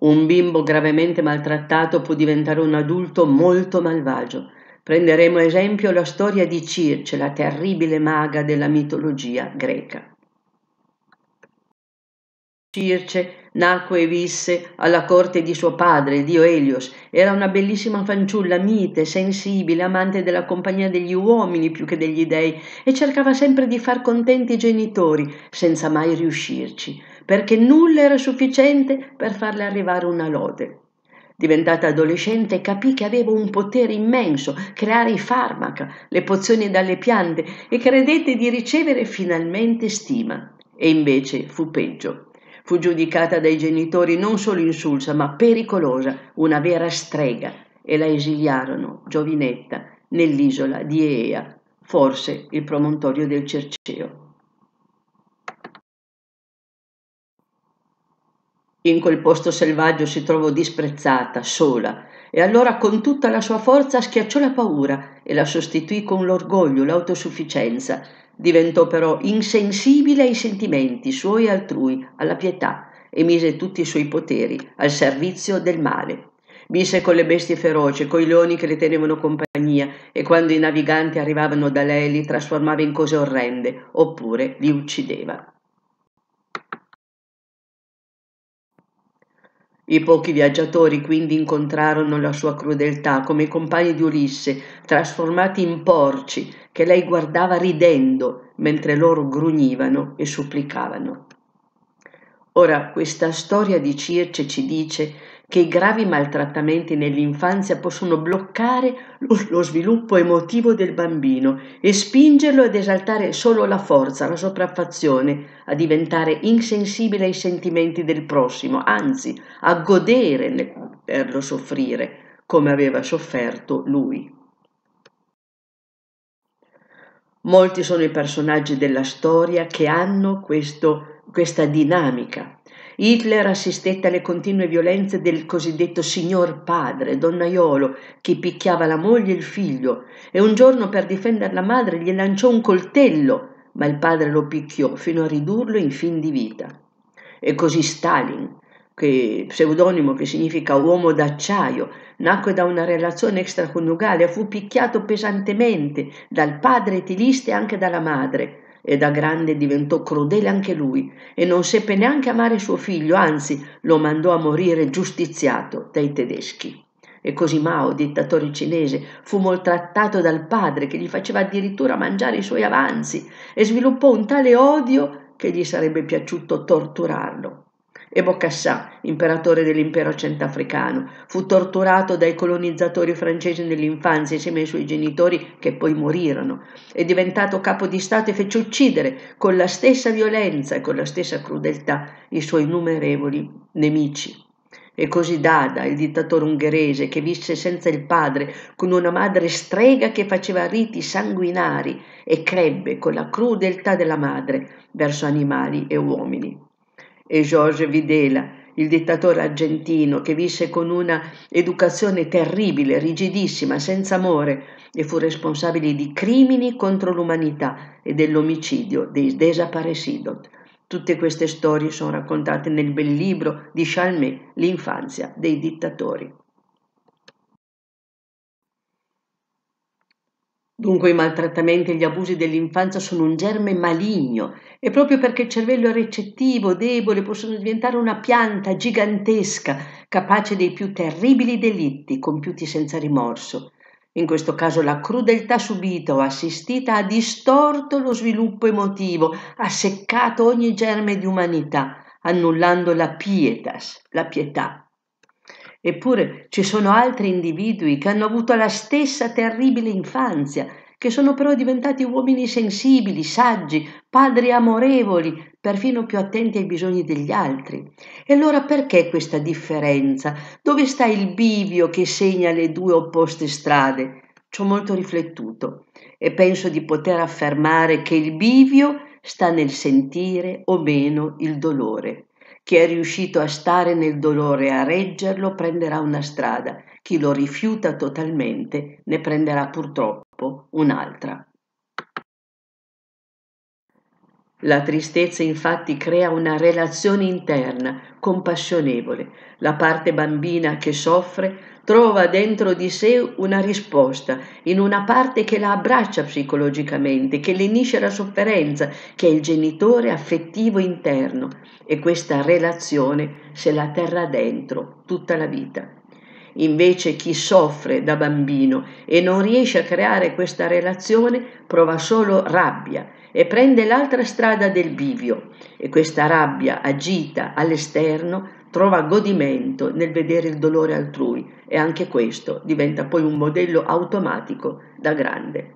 Un bimbo gravemente maltrattato può diventare un adulto molto malvagio. Prenderemo esempio la storia di Circe, la terribile maga della mitologia greca. Circe nacque e visse alla corte di suo padre, dio Elios. Era una bellissima fanciulla, mite, sensibile, amante della compagnia degli uomini più che degli dei e cercava sempre di far contenti i genitori, senza mai riuscirci perché nulla era sufficiente per farle arrivare una lode. Diventata adolescente capì che aveva un potere immenso, creare i farmaca, le pozioni dalle piante e credette di ricevere finalmente stima. E invece fu peggio. Fu giudicata dai genitori non solo insulsa, ma pericolosa, una vera strega, e la esiliarono, giovinetta, nell'isola di Ea, forse il promontorio del Cerceo. In quel posto selvaggio si trovò disprezzata, sola, e allora con tutta la sua forza schiacciò la paura e la sostituì con l'orgoglio, l'autosufficienza. Diventò però insensibile ai sentimenti suoi e altrui, alla pietà, e mise tutti i suoi poteri al servizio del male. Visse con le bestie feroci, coi leoni che le tenevano compagnia e quando i naviganti arrivavano da lei li trasformava in cose orrende oppure li uccideva. I pochi viaggiatori quindi incontrarono la sua crudeltà come i compagni di Ulisse, trasformati in porci, che lei guardava ridendo, mentre loro grugnivano e supplicavano. Ora, questa storia di Circe ci dice che i gravi maltrattamenti nell'infanzia possono bloccare lo sviluppo emotivo del bambino e spingerlo ad esaltare solo la forza, la sopraffazione, a diventare insensibile ai sentimenti del prossimo, anzi a godere per lo soffrire, come aveva sofferto lui. Molti sono i personaggi della storia che hanno questo, questa dinamica Hitler assistette alle continue violenze del cosiddetto signor padre, donnaiolo, che picchiava la moglie e il figlio, e un giorno per difendere la madre gli lanciò un coltello, ma il padre lo picchiò fino a ridurlo in fin di vita. E così Stalin, che, pseudonimo che significa uomo d'acciaio, nacque da una relazione extraconiugale fu picchiato pesantemente dal padre etilista e anche dalla madre e da grande diventò crudele anche lui e non seppe neanche amare suo figlio, anzi lo mandò a morire giustiziato dai tedeschi. E così Mao, dittatore cinese, fu maltrattato dal padre che gli faceva addirittura mangiare i suoi avanzi e sviluppò un tale odio che gli sarebbe piaciuto torturarlo e Kassà, imperatore dell'impero centrafricano. fu torturato dai colonizzatori francesi nell'infanzia insieme ai suoi genitori che poi morirono. È diventato capo di Stato e fece uccidere con la stessa violenza e con la stessa crudeltà i suoi innumerevoli nemici. E così Dada, il dittatore ungherese che visse senza il padre, con una madre strega che faceva riti sanguinari e crebbe con la crudeltà della madre verso animali e uomini e Jorge Videla, il dittatore argentino che visse con una educazione terribile, rigidissima, senza amore e fu responsabile di crimini contro l'umanità e dell'omicidio dei desaparecidos. Tutte queste storie sono raccontate nel bel libro di Chalmé, L'infanzia dei dittatori. Dunque i maltrattamenti e gli abusi dell'infanzia sono un germe maligno e proprio perché il cervello è recettivo, debole, possono diventare una pianta gigantesca, capace dei più terribili delitti compiuti senza rimorso. In questo caso la crudeltà subita o assistita ha distorto lo sviluppo emotivo, ha seccato ogni germe di umanità, annullando la pietas, la pietà. Eppure ci sono altri individui che hanno avuto la stessa terribile infanzia, che sono però diventati uomini sensibili, saggi, padri amorevoli, perfino più attenti ai bisogni degli altri. E allora perché questa differenza? Dove sta il bivio che segna le due opposte strade? Ci ho molto riflettuto e penso di poter affermare che il bivio sta nel sentire o meno il dolore. Chi è riuscito a stare nel dolore e a reggerlo prenderà una strada, chi lo rifiuta totalmente ne prenderà purtroppo un'altra. La tristezza infatti crea una relazione interna, compassionevole. La parte bambina che soffre trova dentro di sé una risposta, in una parte che la abbraccia psicologicamente, che lenisce la sofferenza, che è il genitore affettivo interno e questa relazione se la terrà dentro tutta la vita. Invece chi soffre da bambino e non riesce a creare questa relazione prova solo rabbia e prende l'altra strada del bivio e questa rabbia agita all'esterno trova godimento nel vedere il dolore altrui e anche questo diventa poi un modello automatico da grande.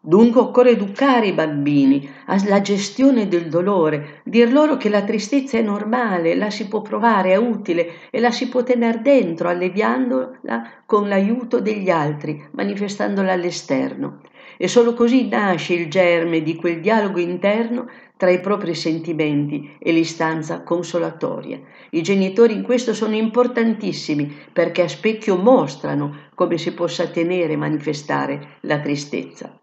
Dunque occorre educare i bambini alla gestione del dolore, dir loro che la tristezza è normale, la si può provare, è utile e la si può tenere dentro alleviandola con l'aiuto degli altri, manifestandola all'esterno e solo così nasce il germe di quel dialogo interno tra i propri sentimenti e l'istanza consolatoria. I genitori in questo sono importantissimi perché a specchio mostrano come si possa tenere e manifestare la tristezza.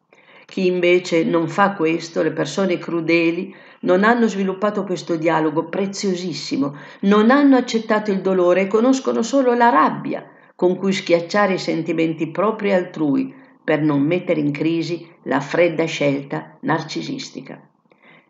Chi invece non fa questo, le persone crudeli, non hanno sviluppato questo dialogo preziosissimo, non hanno accettato il dolore e conoscono solo la rabbia con cui schiacciare i sentimenti propri altrui, per non mettere in crisi la fredda scelta narcisistica.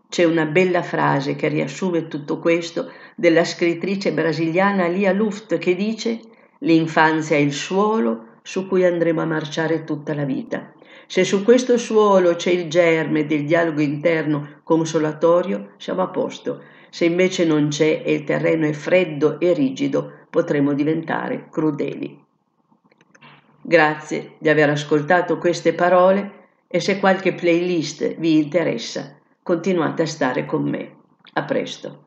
C'è una bella frase che riassume tutto questo della scrittrice brasiliana Lia Luft che dice L'infanzia è il suolo su cui andremo a marciare tutta la vita. Se su questo suolo c'è il germe del dialogo interno consolatorio, siamo a posto. Se invece non c'è e il terreno è freddo e rigido, potremo diventare crudeli. Grazie di aver ascoltato queste parole e se qualche playlist vi interessa continuate a stare con me. A presto.